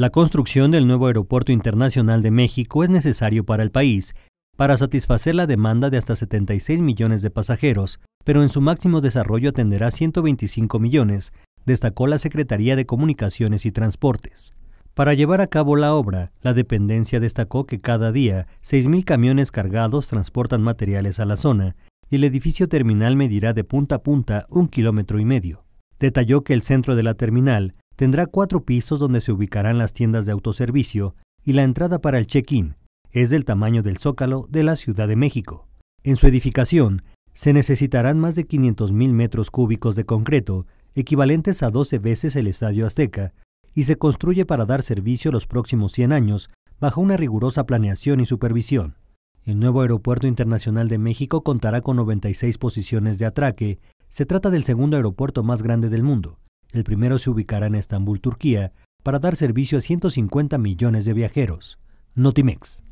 La construcción del nuevo Aeropuerto Internacional de México es necesario para el país, para satisfacer la demanda de hasta 76 millones de pasajeros, pero en su máximo desarrollo atenderá 125 millones, destacó la Secretaría de Comunicaciones y Transportes. Para llevar a cabo la obra, la dependencia destacó que cada día 6.000 camiones cargados transportan materiales a la zona y el edificio terminal medirá de punta a punta un kilómetro y medio. Detalló que el centro de la terminal Tendrá cuatro pisos donde se ubicarán las tiendas de autoservicio y la entrada para el check-in es del tamaño del zócalo de la Ciudad de México. En su edificación se necesitarán más de 500.000 metros cúbicos de concreto, equivalentes a 12 veces el Estadio Azteca, y se construye para dar servicio los próximos 100 años bajo una rigurosa planeación y supervisión. El nuevo Aeropuerto Internacional de México contará con 96 posiciones de atraque. Se trata del segundo aeropuerto más grande del mundo. El primero se ubicará en Estambul, Turquía, para dar servicio a 150 millones de viajeros. Notimex.